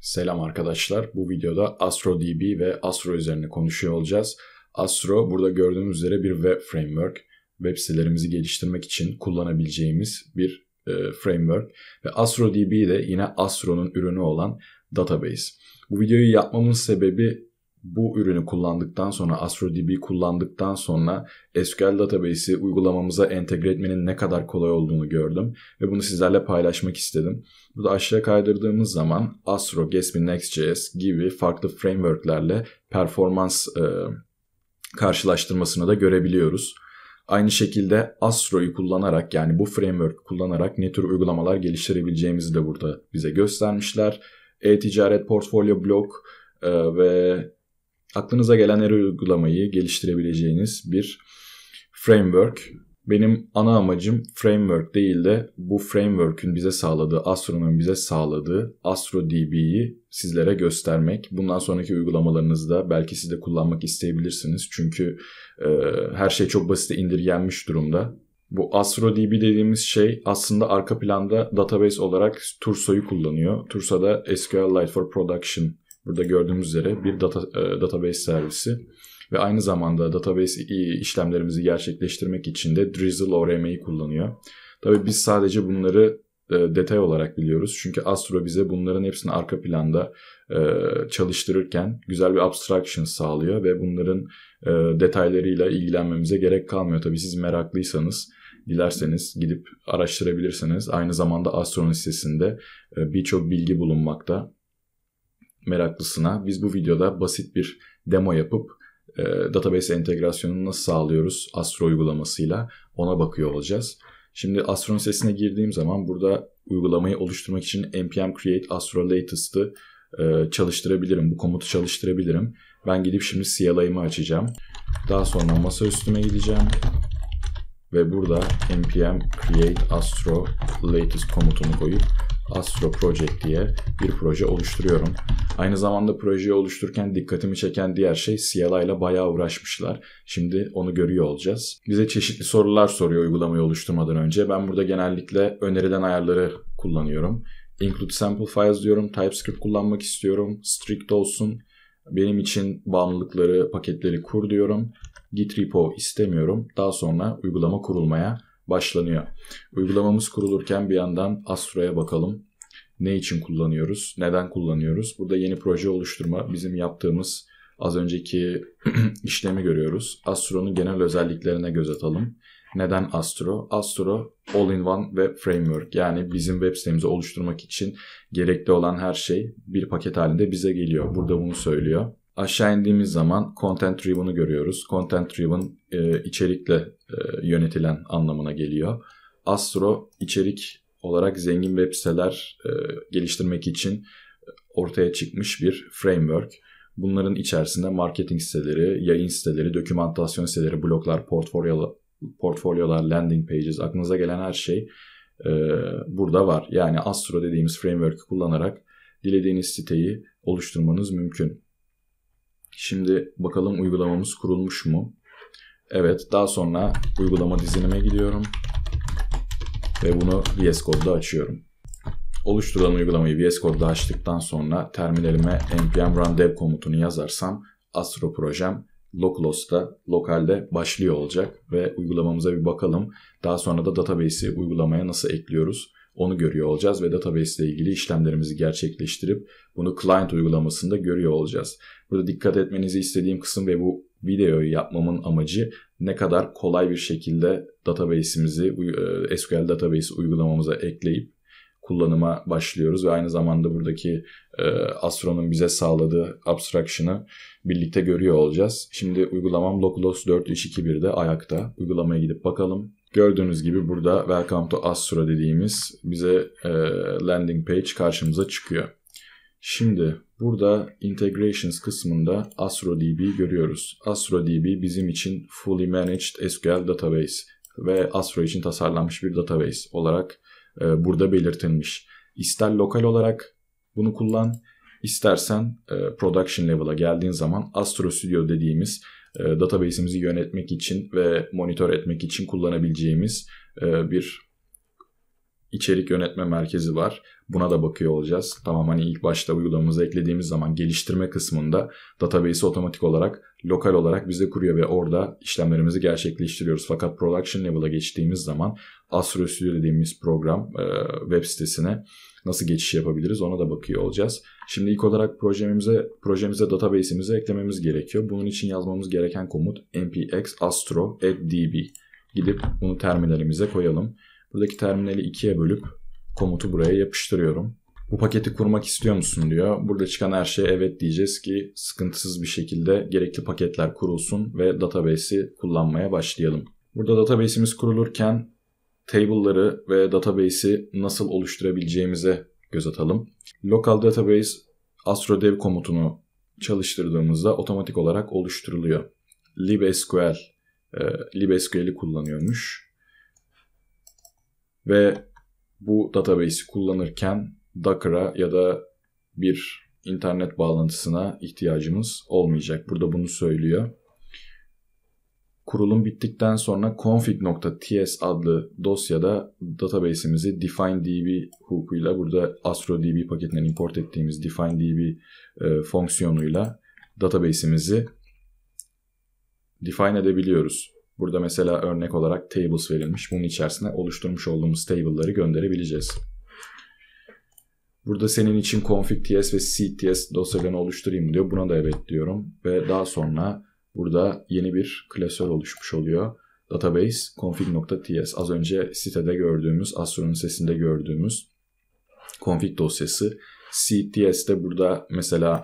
Selam arkadaşlar. Bu videoda AstroDB ve Astro üzerine konuşuyor olacağız. Astro burada gördüğünüz üzere bir web framework. Web sitelerimizi geliştirmek için kullanabileceğimiz bir e, framework. Ve AstroDB de yine Astro'nun ürünü olan database. Bu videoyu yapmamın sebebi bu ürünü kullandıktan sonra, AstroDB kullandıktan sonra SQL database'i uygulamamıza entegre etmenin ne kadar kolay olduğunu gördüm ve bunu sizlerle paylaşmak istedim. Burada aşağı kaydırdığımız zaman Astro, Gatsby, Next.js gibi farklı frameworklerle performans e, karşılaştırmasını da görebiliyoruz. Aynı şekilde Astro'yu kullanarak yani bu framework kullanarak ne tür uygulamalar geliştirebileceğimizi de burada bize göstermişler. E-ticaret, portfolyo, blog, e, ve aklınıza gelen her uygulamayı geliştirebileceğiniz bir framework. Benim ana amacım framework değil de bu framework'ün bize sağladığı, Astro'nun bize sağladığı AstroDB'yi sizlere göstermek. Bundan sonraki uygulamalarınızda belki siz de kullanmak isteyebilirsiniz. Çünkü e, her şey çok basite indirgenmiş durumda. Bu AstroDB dediğimiz şey aslında arka planda database olarak Tursoyu kullanıyor. Tursa da SQLite for Production Burada gördüğümüz üzere bir data, e, database servisi ve aynı zamanda database e, işlemlerimizi gerçekleştirmek için de Drizzle ORM'yi kullanıyor. Tabii biz sadece bunları e, detay olarak biliyoruz. Çünkü Astro bize bunların hepsini arka planda çalıştırırken güzel bir abstraction sağlıyor ve bunların e, detaylarıyla ilgilenmemize gerek kalmıyor. Tabii siz meraklıysanız dilerseniz gidip araştırabilirsiniz. Aynı zamanda Astro'nun sitesinde birçok bilgi bulunmakta meraklısına biz bu videoda basit bir demo yapıp e, database entegrasyonunu nasıl sağlıyoruz Astro uygulamasıyla ona bakıyor olacağız. Şimdi Astro'nun sesine girdiğim zaman burada uygulamayı oluşturmak için npm create astro latest'ı e, çalıştırabilirim. Bu komutu çalıştırabilirim. Ben gidip şimdi CLI'ımı açacağım. Daha sonra masa üstüme gideceğim. Ve burada npm create astro latest komutunu koyup astro project diye bir proje oluşturuyorum. Aynı zamanda projeyi oluştururken dikkatimi çeken diğer şey CLI ile bayağı uğraşmışlar. Şimdi onu görüyor olacağız. Bize çeşitli sorular soruyor uygulamayı oluşturmadan önce. Ben burada genellikle önerilen ayarları kullanıyorum. Include sample files diyorum. TypeScript kullanmak istiyorum. Strict olsun. Benim için bağımlılıkları, paketleri kur diyorum. Git repo istemiyorum. Daha sonra uygulama kurulmaya başlanıyor. Uygulamamız kurulurken bir yandan Astro'ya bakalım. Ne için kullanıyoruz? Neden kullanıyoruz? Burada yeni proje oluşturma bizim yaptığımız az önceki işlemi görüyoruz. Astro'nun genel özelliklerine göz atalım. Neden Astro? Astro All-in-One Web Framework yani bizim web sitemizi oluşturmak için gerekli olan her şey bir paket halinde bize geliyor. Burada bunu söylüyor. Aşağı indiğimiz zaman Content Driven'ı görüyoruz. Content Driven e, içerikle e, yönetilen anlamına geliyor. Astro içerik olarak zengin web siteler e, geliştirmek için e, ortaya çıkmış bir framework. Bunların içerisinde marketing siteleri, yayın siteleri, dokümantasyon siteleri, bloglar, portfolyolar, landing pages, aklınıza gelen her şey e, burada var. Yani Astro dediğimiz framework kullanarak dilediğiniz siteyi oluşturmanız mümkün. Şimdi bakalım uygulamamız kurulmuş mu? Evet, daha sonra uygulama dizinime gidiyorum. Ve bunu VS Code'da açıyorum. Oluşturulan uygulamayı VS Code'da açtıktan sonra terminalime npm run dev komutunu yazarsam Astro projem localhost'ta lokalde başlıyor olacak ve uygulamamıza bir bakalım. Daha sonra da database'i uygulamaya nasıl ekliyoruz onu görüyor olacağız ve database ile ilgili işlemlerimizi gerçekleştirip bunu client uygulamasında görüyor olacağız. Burada dikkat etmenizi istediğim kısım ve bu videoyu yapmamın amacı ne kadar kolay bir şekilde database'imizi e, SQL database uygulamamıza ekleyip kullanıma başlıyoruz ve aynı zamanda buradaki e, Astro'nun bize sağladığı abstraction'ı birlikte görüyor olacağız. Şimdi uygulamam Loculos 4.3.2.1'de ayakta. Uygulamaya gidip bakalım. Gördüğünüz gibi burada Welcome to Astro dediğimiz bize e, landing page karşımıza çıkıyor. Şimdi burada integrations kısmında AstroDB görüyoruz. AstroDB bizim için fully managed SQL database ve Astro için tasarlanmış bir database olarak e, burada belirtilmiş. İster lokal olarak bunu kullan, istersen e, production level'a geldiğin zaman Astro Studio dediğimiz e, database'imizi yönetmek için ve monitör etmek için kullanabileceğimiz e, bir içerik yönetme merkezi var. Buna da bakıyor olacağız. Tamam hani ilk başta uygulamamızı eklediğimiz zaman geliştirme kısmında database'i otomatik olarak lokal olarak bize kuruyor ve orada işlemlerimizi gerçekleştiriyoruz. Fakat production level'a geçtiğimiz zaman Astro Studio dediğimiz program e, web sitesine nasıl geçiş yapabiliriz ona da bakıyor olacağız. Şimdi ilk olarak projemize projemize database'imizi eklememiz gerekiyor. Bunun için yazmamız gereken komut npx astro add db. Gidip bunu terminalimize koyalım. Buradaki terminali ikiye bölüp komutu buraya yapıştırıyorum. Bu paketi kurmak istiyor musun diyor. Burada çıkan her şeye evet diyeceğiz ki sıkıntısız bir şekilde gerekli paketler kurulsun ve database'i kullanmaya başlayalım. Burada database'imiz kurulurken table'ları ve database'i nasıl oluşturabileceğimize göz atalım. Local database astrodev komutunu çalıştırdığımızda otomatik olarak oluşturuluyor. libsql, e, libsql'i kullanıyormuş ve bu database'i kullanırken Docker'a ya da bir internet bağlantısına ihtiyacımız olmayacak. Burada bunu söylüyor. Kurulum bittikten sonra config.ts adlı dosyada database'imizi DefineDB hukukuyla burada AstroDB paketinden import ettiğimiz DefineDB e, fonksiyonuyla database'imizi define edebiliyoruz. Burada mesela örnek olarak tables verilmiş. Bunun içerisine oluşturmuş olduğumuz table'ları gönderebileceğiz. Burada senin için config.ts ve cts dosyalarını oluşturayım diyor. Buna da evet diyorum. Ve daha sonra burada yeni bir klasör oluşmuş oluyor. Database config.ts az önce sitede gördüğümüz, Astro'nun sesinde gördüğümüz config dosyası. Seed.ts de burada mesela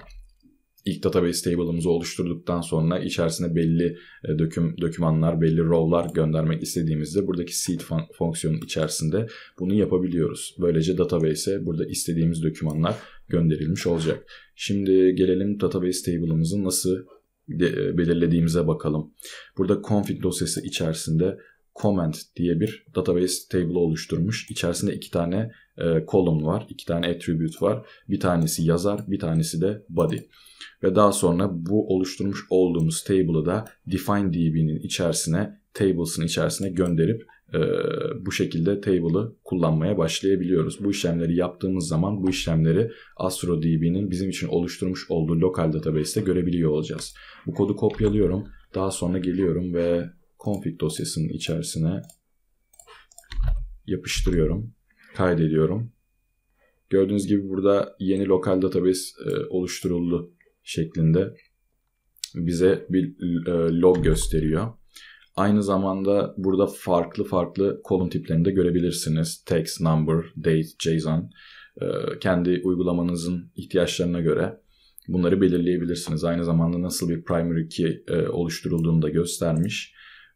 ilk database table'ımızı oluşturduktan sonra içerisine belli e, döküm dokümanlar, belli row'lar göndermek istediğimizde buradaki seed fon- fonksiyonun içerisinde bunu yapabiliyoruz. Böylece database'e burada istediğimiz dokümanlar gönderilmiş olacak. Şimdi gelelim database table'ımızı nasıl e, belirlediğimize bakalım. Burada config dosyası içerisinde comment diye bir database table oluşturmuş. İçerisinde iki tane e, column var, iki tane attribute var. Bir tanesi yazar, bir tanesi de body. Ve daha sonra bu oluşturmuş olduğumuz table'ı da define db'nin içerisine, tables'ın içerisine gönderip e, bu şekilde table'ı kullanmaya başlayabiliyoruz. Bu işlemleri yaptığımız zaman bu işlemleri AstroDB'nin bizim için oluşturmuş olduğu lokal database'te görebiliyor olacağız. Bu kodu kopyalıyorum. Daha sonra geliyorum ve config dosyasının içerisine yapıştırıyorum. Kaydediyorum. Gördüğünüz gibi burada yeni lokal database e, oluşturuldu şeklinde bize bir e, log gösteriyor. Aynı zamanda burada farklı farklı kolum tiplerini de görebilirsiniz. Text, number, date, JSON. E, kendi uygulamanızın ihtiyaçlarına göre bunları belirleyebilirsiniz. Aynı zamanda nasıl bir primary key oluşturulduğunu da göstermiş.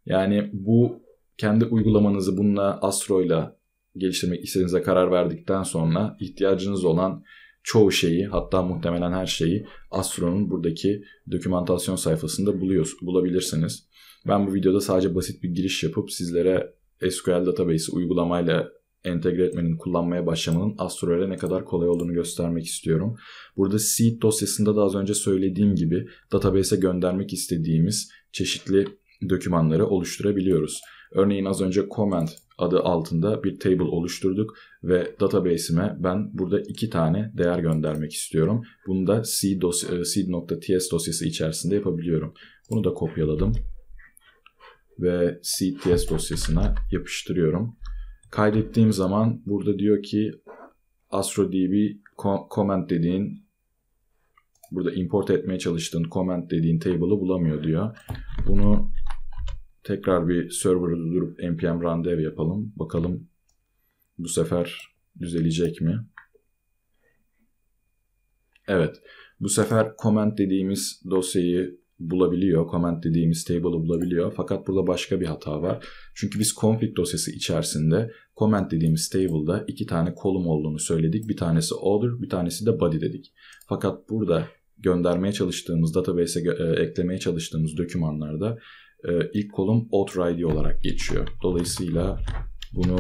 Yani bu kendi uygulamanızı bununla Astro'yla geliştirmek istediğinize karar verdikten sonra ihtiyacınız olan çoğu şeyi hatta muhtemelen her şeyi Astro'nun buradaki dokümantasyon sayfasında buluyor, bulabilirsiniz. Ben bu videoda sadece basit bir giriş yapıp sizlere SQL database'i uygulamayla entegre etmenin, kullanmaya başlamanın Astro ile ne kadar kolay olduğunu göstermek istiyorum. Burada seed dosyasında da az önce söylediğim gibi database'e göndermek istediğimiz çeşitli dokümanları oluşturabiliyoruz. Örneğin az önce comment adı altında bir table oluşturduk ve database'ime ben burada iki tane değer göndermek istiyorum. Bunu da e, seed.ts dosy dosyası içerisinde yapabiliyorum. Bunu da kopyaladım ve seed.ts dosyasına yapıştırıyorum. Kaydettiğim zaman burada diyor ki AstroDB comment dediğin burada import etmeye çalıştığın comment dediğin table'ı bulamıyor diyor. Bunu tekrar bir server'ı durup npm randev yapalım. Bakalım bu sefer düzelecek mi? Evet. Bu sefer comment dediğimiz dosyayı bulabiliyor. Comment dediğimiz table'ı bulabiliyor. Fakat burada başka bir hata var. Çünkü biz config dosyası içerisinde comment dediğimiz table'da iki tane kolum olduğunu söyledik. Bir tanesi order, bir tanesi de body dedik. Fakat burada göndermeye çalıştığımız, database'e eklemeye çalıştığımız dokümanlarda e, ilk kolum outrid olarak geçiyor. Dolayısıyla bunu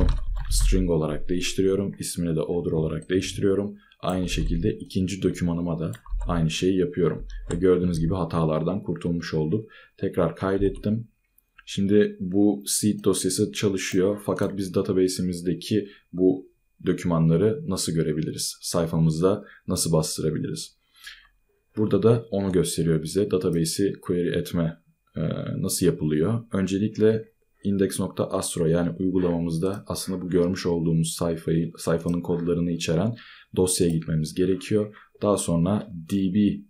string olarak değiştiriyorum. İsmini de order olarak değiştiriyorum. Aynı şekilde ikinci dokümanıma da aynı şeyi yapıyorum. Ve gördüğünüz gibi hatalardan kurtulmuş olduk. Tekrar kaydettim. Şimdi bu seed dosyası çalışıyor fakat biz database'imizdeki bu dokümanları nasıl görebiliriz? Sayfamızda nasıl bastırabiliriz? Burada da onu gösteriyor bize database'i query etme e, nasıl yapılıyor? Öncelikle index.astro yani uygulamamızda aslında bu görmüş olduğumuz sayfayı sayfanın kodlarını içeren dosyaya gitmemiz gerekiyor. Daha sonra db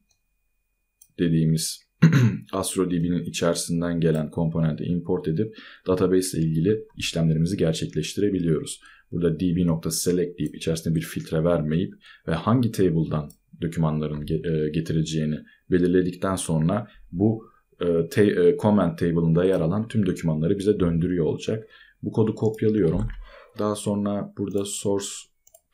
dediğimiz astro db'nin içerisinden gelen komponenti import edip database ile ilgili işlemlerimizi gerçekleştirebiliyoruz. Burada db.select deyip içerisinde bir filtre vermeyip ve hangi table'dan dokümanların e, getireceğini belirledikten sonra bu e, e, comment table'ında yer alan tüm dokümanları bize döndürüyor olacak. Bu kodu kopyalıyorum. Daha sonra burada source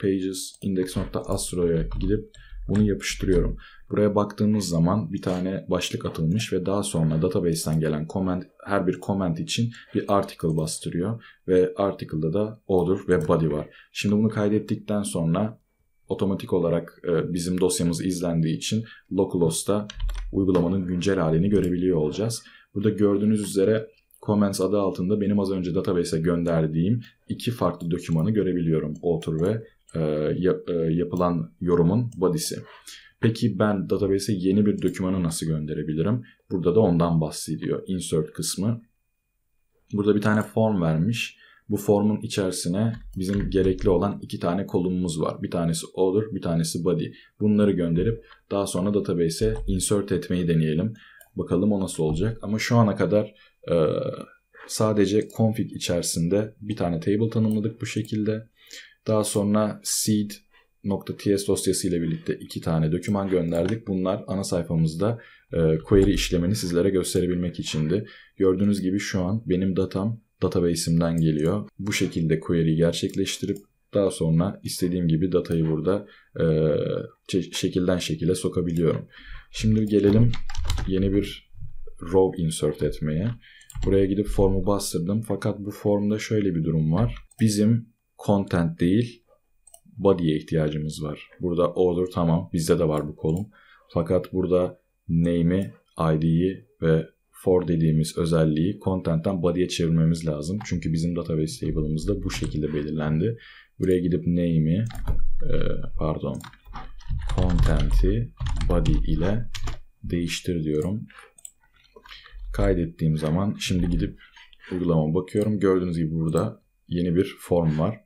pages index.astro'ya gidip bunu yapıştırıyorum. Buraya baktığımız zaman bir tane başlık atılmış ve daha sonra database'ten gelen comment, her bir comment için bir article bastırıyor. Ve article'da da order ve body var. Şimdi bunu kaydettikten sonra otomatik olarak e, bizim dosyamız izlendiği için localhost'a uygulamanın güncel halini görebiliyor olacağız. Burada gördüğünüz üzere Comments adı altında benim az önce database'e gönderdiğim iki farklı dokümanı görebiliyorum. Author ve e, e yapılan yorumun body'si. Peki ben database'e yeni bir dokümanı nasıl gönderebilirim? Burada da ondan bahsediyor. Insert kısmı. Burada bir tane form vermiş. Bu formun içerisine bizim gerekli olan iki tane kolumumuz var. Bir tanesi order, bir tanesi body. Bunları gönderip daha sonra database'e insert etmeyi deneyelim. Bakalım o nasıl olacak. Ama şu ana kadar e, sadece config içerisinde bir tane table tanımladık bu şekilde. Daha sonra seed .ts dosyası ile birlikte iki tane doküman gönderdik. Bunlar ana sayfamızda e, query işlemini sizlere gösterebilmek içindi. Gördüğünüz gibi şu an benim datam isimden geliyor. Bu şekilde query'i gerçekleştirip daha sonra istediğim gibi datayı burada e, şekilden şekile sokabiliyorum. Şimdi gelelim yeni bir row insert etmeye. Buraya gidip formu bastırdım. Fakat bu formda şöyle bir durum var. Bizim content değil body'ye ihtiyacımız var. Burada order tamam bizde de var bu kolum. Fakat burada name'i, id'yi ve for dediğimiz özelliği content'ten body'e çevirmemiz lazım. Çünkü bizim database table'ımızda bu şekilde belirlendi. Buraya gidip name'i e, pardon content'i body ile değiştir diyorum. Kaydettiğim zaman şimdi gidip uygulama bakıyorum. Gördüğünüz gibi burada yeni bir form var.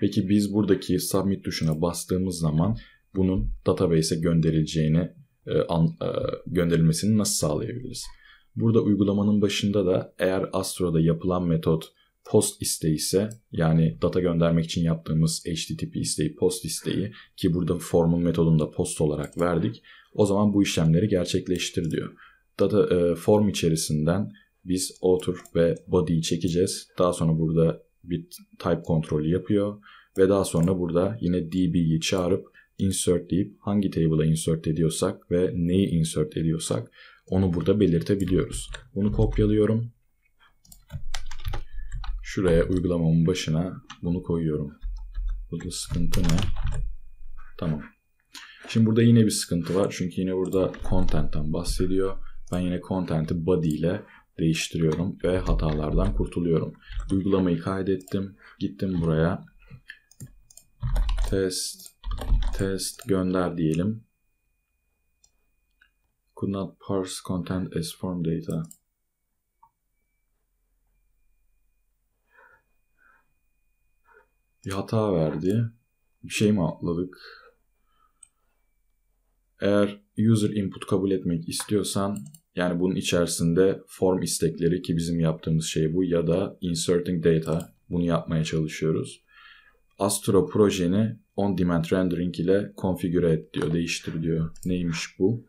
Peki biz buradaki submit tuşuna bastığımız zaman bunun database'e gönderileceğini e, an, e, gönderilmesini nasıl sağlayabiliriz? Burada uygulamanın başında da eğer Astro'da yapılan metot post isteği ise yani data göndermek için yaptığımız HTTP isteği post isteği ki burada formun metodunda post olarak verdik. O zaman bu işlemleri gerçekleştir diyor. Data e, form içerisinden biz author ve body'yi çekeceğiz. Daha sonra burada bir type kontrolü yapıyor ve daha sonra burada yine db'yi çağırıp insert deyip hangi table'a insert ediyorsak ve neyi insert ediyorsak onu burada belirtebiliyoruz. Bunu kopyalıyorum. Şuraya uygulamamın başına bunu koyuyorum. Burada sıkıntı ne? Tamam. Şimdi burada yine bir sıkıntı var. Çünkü yine burada content'ten bahsediyor. Ben yine content'i body ile değiştiriyorum ve hatalardan kurtuluyorum. Uygulamayı kaydettim. Gittim buraya. Test test gönder diyelim. Could not parse content as form data. Bir hata verdi. Bir şey mi atladık? Eğer user input kabul etmek istiyorsan yani bunun içerisinde form istekleri ki bizim yaptığımız şey bu ya da inserting data bunu yapmaya çalışıyoruz. Astro projeni on demand rendering ile konfigüre et diyor, değiştir diyor. Neymiş bu?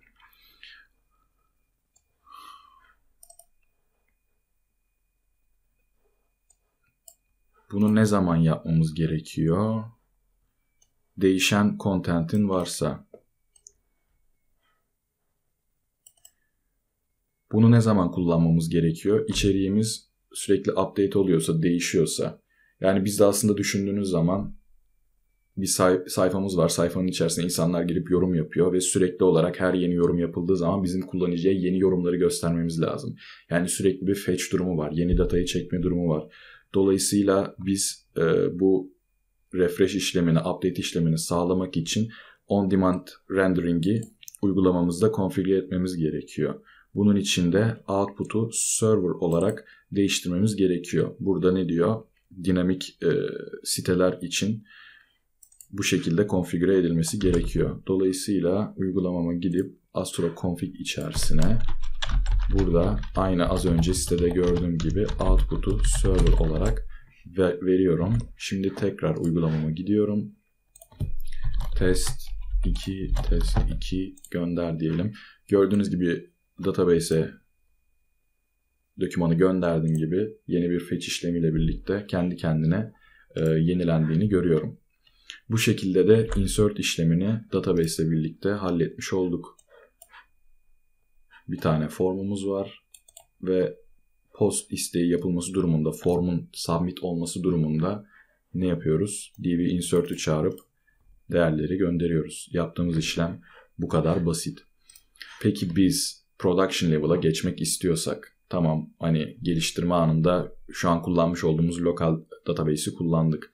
Bunu ne zaman yapmamız gerekiyor? Değişen content'in varsa. Bunu ne zaman kullanmamız gerekiyor? İçeriğimiz sürekli update oluyorsa, değişiyorsa. Yani biz de aslında düşündüğünüz zaman bir say- sayfamız var. Sayfanın içerisinde insanlar girip yorum yapıyor ve sürekli olarak her yeni yorum yapıldığı zaman bizim kullanıcıya yeni yorumları göstermemiz lazım. Yani sürekli bir fetch durumu var. Yeni datayı çekme durumu var. Dolayısıyla biz e, bu refresh işlemini, update işlemini sağlamak için on demand rendering'i uygulamamızda konfigüre etmemiz gerekiyor. Bunun için de output'u server olarak değiştirmemiz gerekiyor. Burada ne diyor? dinamik e, siteler için bu şekilde konfigüre edilmesi gerekiyor. Dolayısıyla uygulamama gidip Astro Config içerisine burada aynı az önce sitede gördüğüm gibi output'u server olarak ve veriyorum. Şimdi tekrar uygulamama gidiyorum. Test 2, test 2 gönder diyelim. Gördüğünüz gibi database'e dokümanı gönderdiğim gibi yeni bir fetch işlemiyle birlikte kendi kendine e, yenilendiğini görüyorum. Bu şekilde de insert işlemini database ile birlikte halletmiş olduk. Bir tane formumuz var ve post isteği yapılması durumunda, formun submit olması durumunda ne yapıyoruz? DB insert'ü çağırıp değerleri gönderiyoruz. Yaptığımız işlem bu kadar basit. Peki biz production level'a geçmek istiyorsak tamam hani geliştirme anında şu an kullanmış olduğumuz lokal database'i kullandık.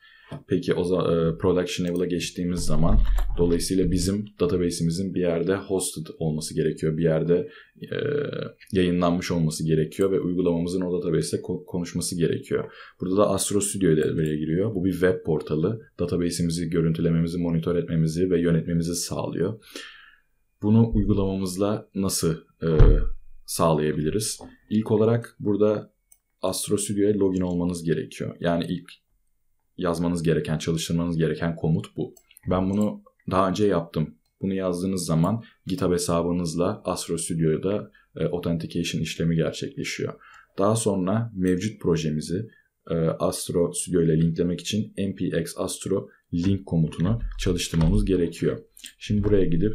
Peki o e, production level'a geçtiğimiz zaman dolayısıyla bizim database'imizin bir yerde hosted olması gerekiyor. Bir yerde e, yayınlanmış olması gerekiyor ve uygulamamızın o database'le ko- konuşması gerekiyor. Burada da Astro Studio devreye giriyor. Bu bir web portalı. Database'imizi görüntülememizi, monitör etmemizi ve yönetmemizi sağlıyor. Bunu uygulamamızla nasıl e, sağlayabiliriz? İlk olarak burada Astro Studio'ya login olmanız gerekiyor. Yani ilk yazmanız gereken, çalıştırmanız gereken komut bu. Ben bunu daha önce yaptım. Bunu yazdığınız zaman GitHub hesabınızla Astro Studio'da e, authentication işlemi gerçekleşiyor. Daha sonra mevcut projemizi e, Astro Studio ile linklemek için npx astro link komutunu çalıştırmamız gerekiyor. Şimdi buraya gidip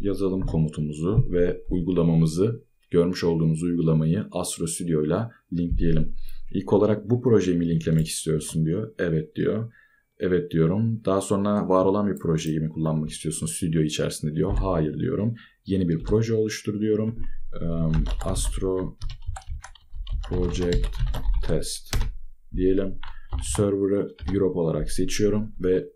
yazalım komutumuzu ve uygulamamızı görmüş olduğunuz uygulamayı Astro Studio ile linkleyelim. İlk olarak bu projemi linklemek istiyorsun diyor. Evet diyor. Evet diyorum. Daha sonra var olan bir projeyi mi kullanmak istiyorsun stüdyo içerisinde diyor. Hayır diyorum. Yeni bir proje oluştur diyorum. Astro Project Test diyelim. Server'ı Europe olarak seçiyorum ve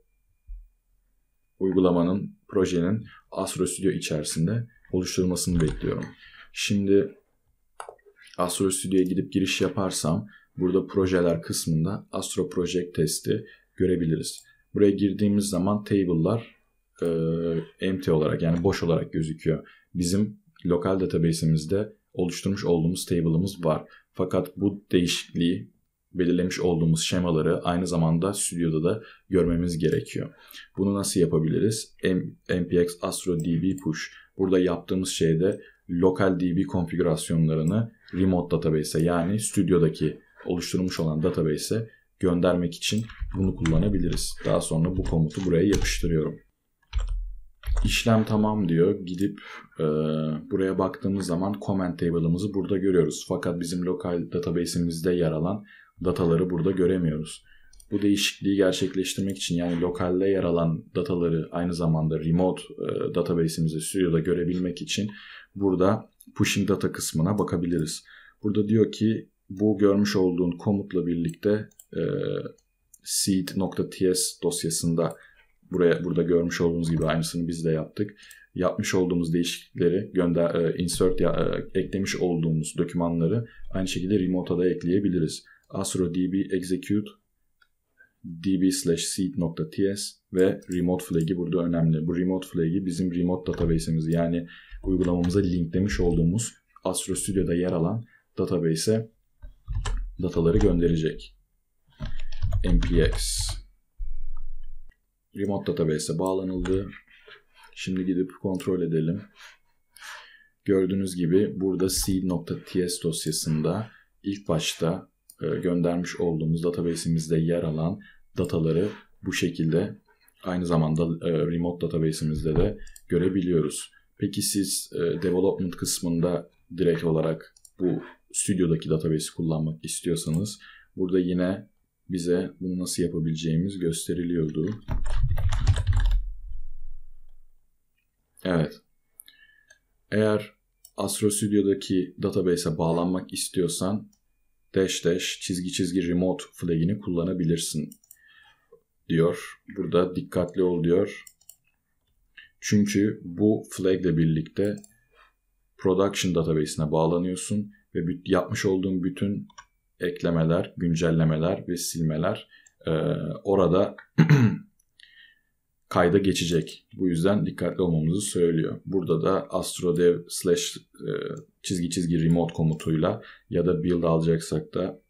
uygulamanın, projenin Astro Studio içerisinde oluşturulmasını bekliyorum. Şimdi Astro Studio'ya gidip giriş yaparsam burada projeler kısmında Astro Project testi görebiliriz. Buraya girdiğimiz zaman table'lar e, empty olarak yani boş olarak gözüküyor. Bizim lokal database'imizde oluşturmuş olduğumuz table'ımız var. Fakat bu değişikliği belirlemiş olduğumuz şemaları aynı zamanda stüdyoda da görmemiz gerekiyor. Bunu nasıl yapabiliriz? M- MPX DB push. Burada yaptığımız şey de lokal DB konfigürasyonlarını remote database'e yani stüdyodaki oluşturmuş olan database'e göndermek için bunu kullanabiliriz. Daha sonra bu komutu buraya yapıştırıyorum. İşlem tamam diyor. Gidip e, buraya baktığımız zaman comment table'ımızı burada görüyoruz. Fakat bizim lokal database'imizde yer alan dataları burada göremiyoruz. Bu değişikliği gerçekleştirmek için yani lokalde yer alan dataları aynı zamanda remote e, database'imizi stüdyoda görebilmek için Burada pushing data kısmına bakabiliriz. Burada diyor ki bu görmüş olduğun komutla birlikte e, seed.ts dosyasında buraya burada görmüş olduğunuz gibi aynısını biz de yaptık. Yapmış olduğumuz değişiklikleri gönder e, insert ya, e, eklemiş olduğumuz dokümanları aynı şekilde remote'a da ekleyebiliriz. AstroDB execute db slash seed.ts ve remote flag'i burada önemli. Bu remote flag'i bizim remote database'imiz yani uygulamamıza linklemiş olduğumuz Astro Studio'da yer alan database'e dataları gönderecek. npx remote database'e bağlanıldı. Şimdi gidip kontrol edelim. Gördüğünüz gibi burada seed.ts dosyasında ilk başta e, göndermiş olduğumuz database'imizde yer alan dataları bu şekilde aynı zamanda e, remote database'imizde de görebiliyoruz. Peki siz e, development kısmında direkt olarak bu stüdyodaki database'i kullanmak istiyorsanız burada yine bize bunu nasıl yapabileceğimiz gösteriliyordu. Evet. Eğer Astro Studio'daki database'e bağlanmak istiyorsan dash dash çizgi çizgi remote flagini kullanabilirsin diyor. Burada dikkatli ol diyor. Çünkü bu flag ile birlikte production database'ine bağlanıyorsun ve yapmış olduğun bütün eklemeler, güncellemeler ve silmeler e, orada kayda geçecek. Bu yüzden dikkatli olmamızı söylüyor. Burada da astrodev slash e, çizgi çizgi remote komutuyla ya da build alacaksak da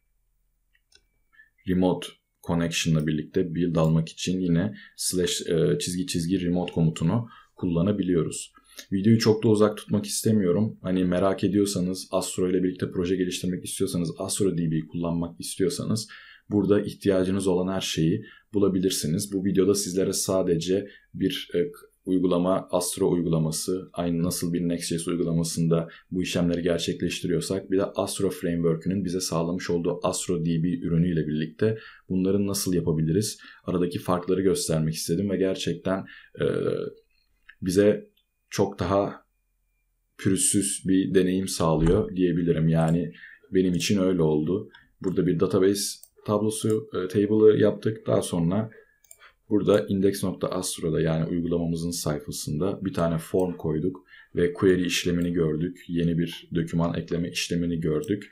remote connection'la birlikte build almak için yine slash e, çizgi çizgi remote komutunu kullanabiliyoruz. Videoyu çok da uzak tutmak istemiyorum. Hani merak ediyorsanız, Astro ile birlikte proje geliştirmek istiyorsanız, Astro DB'yi kullanmak istiyorsanız burada ihtiyacınız olan her şeyi bulabilirsiniz. Bu videoda sizlere sadece bir e, uygulama, Astro uygulaması, aynı nasıl bir Next.js uygulamasında bu işlemleri gerçekleştiriyorsak bir de Astro Framework'ünün bize sağlamış olduğu Astro DB ürünüyle birlikte bunların nasıl yapabiliriz? Aradaki farkları göstermek istedim ve gerçekten e, bize çok daha pürüzsüz bir deneyim sağlıyor diyebilirim. Yani benim için öyle oldu. Burada bir database tablosu e, table'ı yaptık. Daha sonra burada index.astro'da yani uygulamamızın sayfasında bir tane form koyduk ve query işlemini gördük. Yeni bir döküman ekleme işlemini gördük.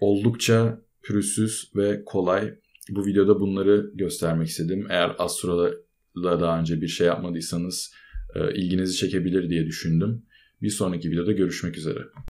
Oldukça pürüzsüz ve kolay. Bu videoda bunları göstermek istedim. Eğer Astro'la daha önce bir şey yapmadıysanız e, ilginizi çekebilir diye düşündüm. Bir sonraki videoda görüşmek üzere.